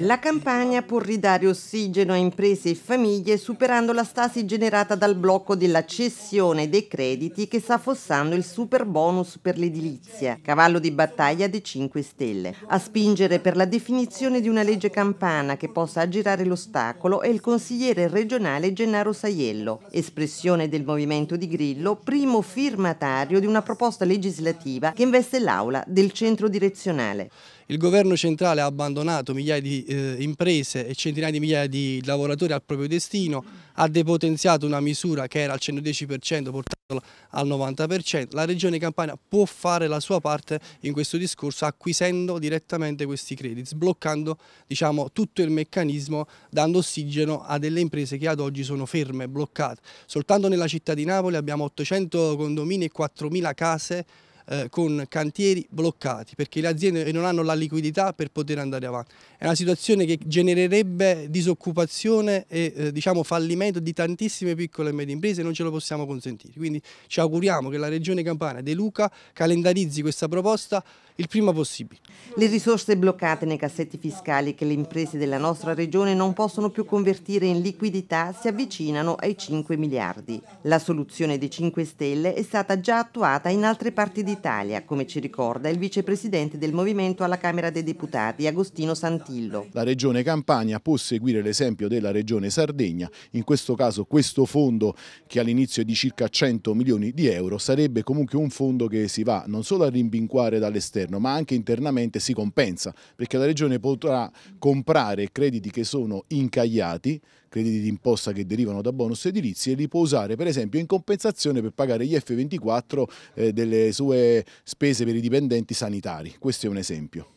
La campagna può ridare ossigeno a imprese e famiglie superando la stasi generata dal blocco della cessione dei crediti che sta affossando il super bonus per l'edilizia, cavallo di battaglia dei 5 Stelle. A spingere per la definizione di una legge campana che possa aggirare l'ostacolo è il consigliere regionale Gennaro Saiello, espressione del movimento di Grillo, primo firmatario di una proposta legislativa che investe l'aula del centro direzionale. Il governo centrale ha abbandonato migliaia di eh, imprese e centinaia di migliaia di lavoratori al proprio destino, ha depotenziato una misura che era al 110% portandola al 90%, la Regione Campania può fare la sua parte in questo discorso acquisendo direttamente questi crediti, sbloccando diciamo, tutto il meccanismo, dando ossigeno a delle imprese che ad oggi sono ferme, bloccate. Soltanto nella città di Napoli abbiamo 800 condomini e 4.000 case eh, con cantieri bloccati perché le aziende non hanno la liquidità per poter andare avanti. È una situazione che genererebbe disoccupazione e eh, diciamo fallimento di tantissime piccole e medie imprese e non ce lo possiamo consentire. Quindi ci auguriamo che la Regione Campania De Luca calendarizzi questa proposta il prima possibile. Le risorse bloccate nei cassetti fiscali che le imprese della nostra regione non possono più convertire in liquidità si avvicinano ai 5 miliardi. La soluzione dei 5 Stelle è stata già attuata in altre parti d'Italia Italia, come ci ricorda il vicepresidente del Movimento alla Camera dei Deputati, Agostino Santillo. La Regione Campania può seguire l'esempio della Regione Sardegna, in questo caso questo fondo che all'inizio è di circa 100 milioni di euro sarebbe comunque un fondo che si va non solo a rimbinquare dall'esterno ma anche internamente si compensa perché la Regione potrà comprare crediti che sono incagliati crediti di imposta che derivano da bonus edilizi e li può usare per esempio in compensazione per pagare gli F24 eh, delle sue spese per i dipendenti sanitari. Questo è un esempio.